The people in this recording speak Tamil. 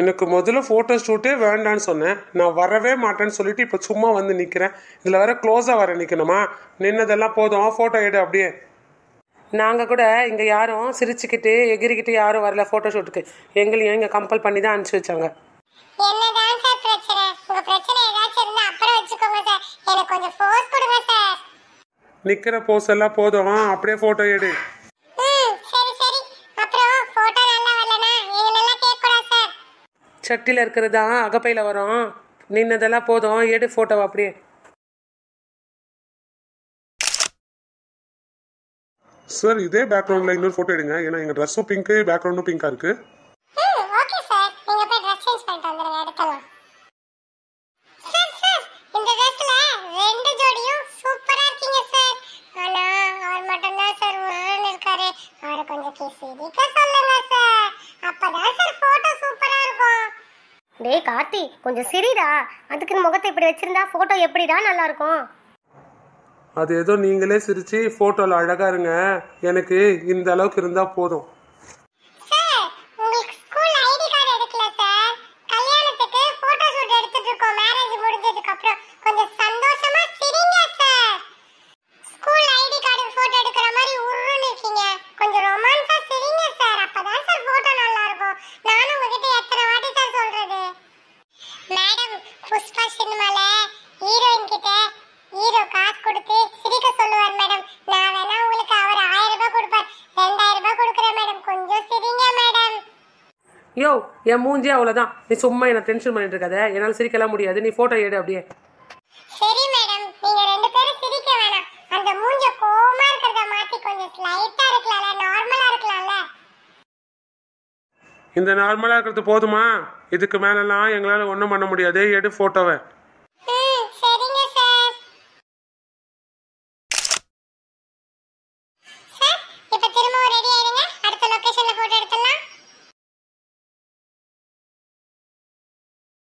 எனக்கு முதல்ல ஃபோட்டோ ஷூட்டே வேண்டான்னு சொன்னேன் நான் வரவே மாட்டேன்னு சொல்லிட்டு இப்போ சும்மா வந்து நிற்கிறேன் இதில் வேற க்ளோஸாக வர நிற்கணுமா நின்னதெல்லாம் போதும் ஃபோட்டோ எடு அப்படியே நாங்கள் கூட இங்கே யாரும் சிரிச்சுக்கிட்டு எகிரிக்கிட்டு யாரும் வரல ஃபோட்டோ ஷூட்டுக்கு எங்களையும் இங்கே கம்பல் பண்ணி தான் அனுப்பிச்சி வச்சாங்க நிக்கிற போஸ் எல்லாம் போதும் அப்படியே போட்டோ எடு சட்டியில் இருக்கிறது தான் அகப்பையில் வரும் நின்னதெல்லாம் போதும் எடு ஃபோட்டோ அப்படியே சார் இதே பேக்ரவுண்டில் இன்னொரு ஃபோட்டோ எடுங்க ஏன்னா எங்கள் ட்ரெஸ்ஸும் பிங்க்கு பேக்ரவுண்டும் பிங்காக இருக்குது அவரை கொஞ்சம் பேசி சொல்லுங்க சார் டேய் கார்த்தி கொஞ்சம் சிரிடா அதுக்குன்னு முகத்தை இப்படி வச்சிருந்தா ஃபோட்டோ எப்படிடா நல்லா இருக்கும் அது ஏதோ நீங்களே சிரிச்சு ஃபோட்டோவில் அழகா இருங்க எனக்கு இந்த அளவுக்கு இருந்தால் போதும் யோ என் மூஞ்சே அவ்வளோதான் நீ சும்மா என்ன டென்ஷன் பண்ணிட்டு இருக்காத என்னால் சிரிக்கலாம் முடியாது நீ ஃபோட்டோ எடு அப்படியே சரி மேடம் நீங்க ரெண்டு பேரும் சிரிக்க வேணாம் அந்த மூஞ்ச கோமா இருக்கிறத மாத்தி கொஞ்சம் ஸ்லைட்டா இருக்கலாம்ல நார்மலா இருக்கலாம்ல இந்த நார்மலாக இருக்கிறது போதுமா இதுக்கு மேலெல்லாம் எங்களால் ஒன்றும் பண்ண முடியாது எடு ஃபோட்டோவை